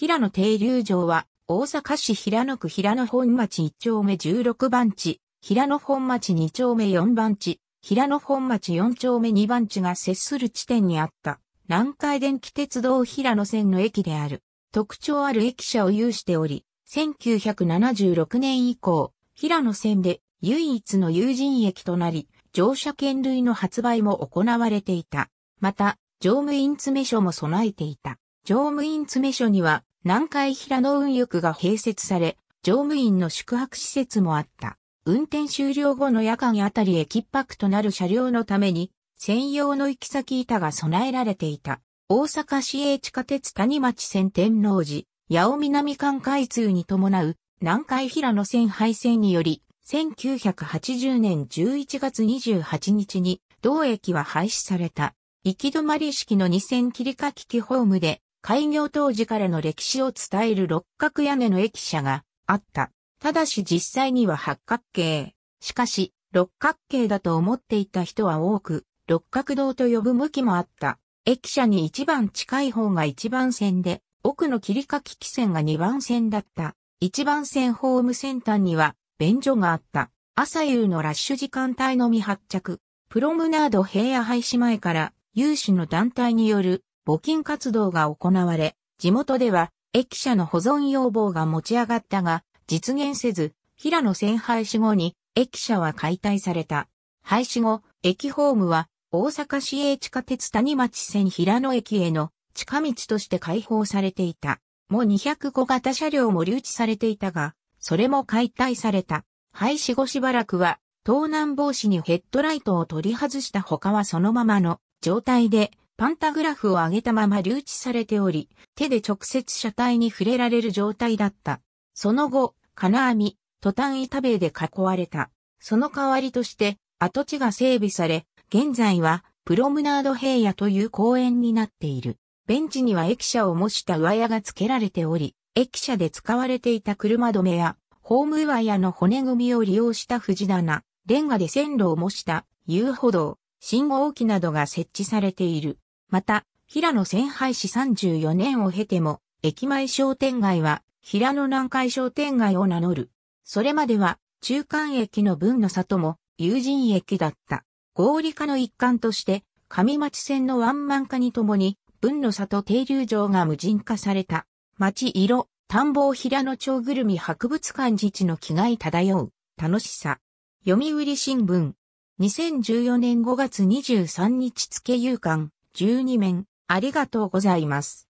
平野停留場は、大阪市平野区平野本町1丁目16番地、平野本町2丁目4番地、平野本町4丁目2番地が接する地点にあった、南海電気鉄道平野線の駅である。特徴ある駅舎を有しており、1976年以降、平野線で唯一の有人駅となり、乗車券類の発売も行われていた。また、乗務員詰め所も備えていた。乗務員詰め所には、南海平野運輸区が併設され、乗務員の宿泊施設もあった。運転終了後の夜間あたり駅パックとなる車両のために、専用の行き先板が備えられていた。大阪市営地下鉄谷町線天王寺、八尾南間開通に伴う南海平野線廃線により、1980年11月28日に同駅は廃止された。行き止まり式の2000切りかき機ホームで開業当時からの歴史を伝える六角屋根の駅舎があった。ただし実際には八角形。しかし、六角形だと思っていた人は多く、六角堂と呼ぶ向きもあった。駅舎に一番近い方が一番線で、奥の切りかき機線が二番線だった。一番線ホームセンターには、便所があった。朝夕のラッシュ時間帯のみ発着。プロムナード平野廃止前から、有志の団体による募金活動が行われ、地元では駅舎の保存要望が持ち上がったが、実現せず、平野線廃止後に駅舎は解体された。廃止後、駅ホームは大阪市営地下鉄谷町線平野駅への近道として開放されていた。もう205型車両も留置されていたが、それも解体された。廃止後しばらくは、盗難防止にヘッドライトを取り外した他はそのままの状態でパンタグラフを上げたまま留置されており、手で直接車体に触れられる状態だった。その後、金網、トタン板塀で囲われた。その代わりとして、跡地が整備され、現在は、プロムナード平野という公園になっている。ベンチには駅舎を模した上屋が付けられており、駅舎で使われていた車止めや、ホーム上屋の骨組みを利用した藤棚、レンガで線路を模した遊歩道、信号機などが設置されている。また、平野千廃止34年を経ても、駅前商店街は、平野南海商店街を名乗る。それまでは、中間駅の分の里も、友人駅だった。合理化の一環として、上町線のワンマン化にともに、分の里停留場が無人化された。町色、田んぼを平野町ぐるみ博物館自治の気概漂う、楽しさ。読売新聞。2014年5月23日付夕刊。12面、ありがとうございます。